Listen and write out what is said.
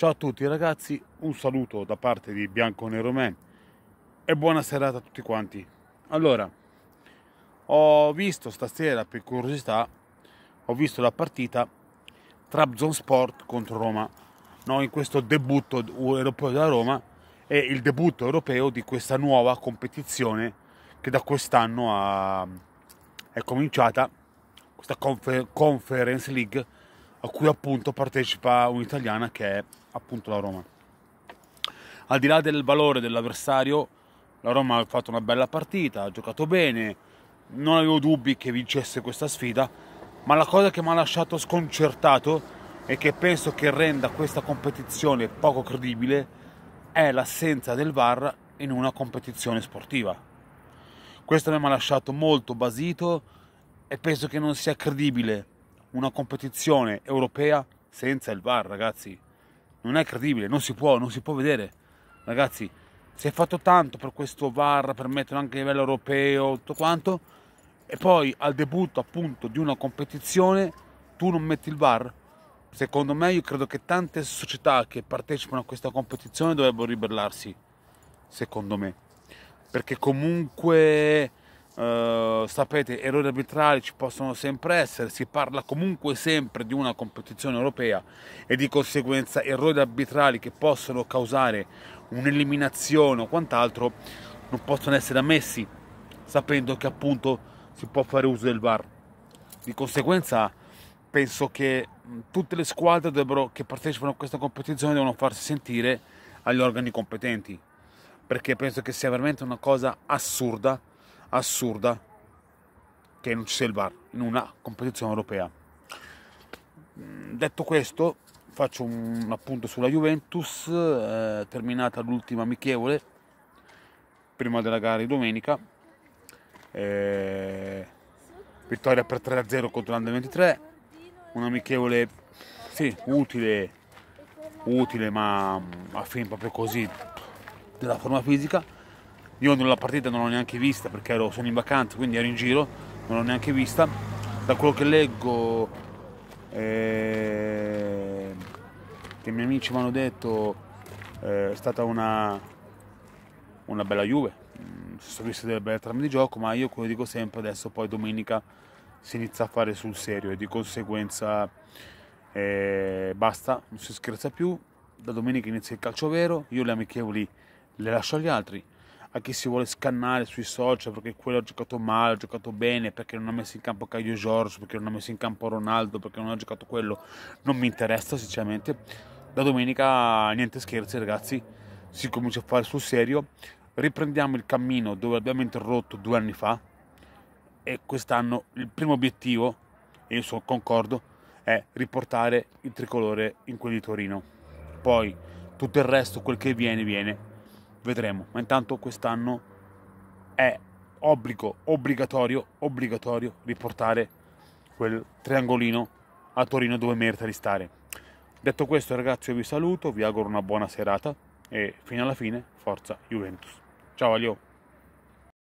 Ciao a tutti ragazzi, un saluto da parte di Bianco Nero Man e buona serata a tutti quanti. Allora, ho visto stasera per curiosità, ho visto la partita Trabzon Sport contro Roma, no? in questo debutto europeo della Roma e il debutto europeo di questa nuova competizione che da quest'anno ha, è cominciata, questa Confer- Conference League a cui appunto partecipa un'italiana che è appunto la Roma. Al di là del valore dell'avversario, la Roma ha fatto una bella partita, ha giocato bene, non avevo dubbi che vincesse questa sfida, ma la cosa che mi ha lasciato sconcertato e che penso che renda questa competizione poco credibile è l'assenza del VAR in una competizione sportiva. Questo mi ha lasciato molto basito e penso che non sia credibile una competizione europea senza il VAR, ragazzi. Non è credibile, non si può, non si può vedere. Ragazzi, si è fatto tanto per questo VAR, per metterlo anche a livello europeo, tutto quanto, e poi al debutto appunto di una competizione tu non metti il VAR? Secondo me io credo che tante società che partecipano a questa competizione dovrebbero ribellarsi, secondo me, perché comunque eh, sapete, errori arbitrali ci possono sempre essere, si parla comunque sempre di una competizione europea e di conseguenza errori arbitrali che possono causare un'eliminazione o quant'altro non possono essere ammessi, sapendo che appunto si può fare uso del VAR. Di conseguenza penso che tutte le squadre dovrebbero, che partecipano a questa competizione devono farsi sentire agli organi competenti, perché penso che sia veramente una cosa assurda assurda che non ci sia il VAR in una competizione europea. Mm, detto questo, faccio un appunto sulla Juventus, eh, terminata l'ultima amichevole, prima della gara di domenica. Eh, vittoria per 3-0 contro l'Under 23, Un'amichevole sì, utile, utile ma mm, a fine proprio così della forma fisica io la partita non l'ho neanche vista perché ero, sono in vacanza, quindi ero in giro, non l'ho neanche vista. Da quello che leggo, eh, che i miei amici mi hanno detto, eh, è stata una, una bella Juve. Si mm, sono viste delle belle trame di gioco, ma io come dico sempre adesso, poi domenica si inizia a fare sul serio e di conseguenza eh, basta, non si scherza più. Da domenica inizia il calcio vero, io le amichevoli le lascio agli altri a chi si vuole scannare sui social perché quello ha giocato male, ha giocato bene, perché non ha messo in campo Caio Giorgio, perché non ha messo in campo Ronaldo, perché non ha giocato quello, non mi interessa sinceramente. Da domenica niente scherzi ragazzi, si comincia a fare sul serio, riprendiamo il cammino dove abbiamo interrotto due anni fa e quest'anno il primo obiettivo, e io sono concordo, è riportare il tricolore in quelli di Torino. Poi tutto il resto, quel che viene, viene vedremo. Ma intanto quest'anno è obbligo, obbligatorio, obbligatorio riportare quel triangolino a Torino dove merita di stare. Detto questo ragazzi io vi saluto, vi auguro una buona serata e fino alla fine forza Juventus. Ciao Alio!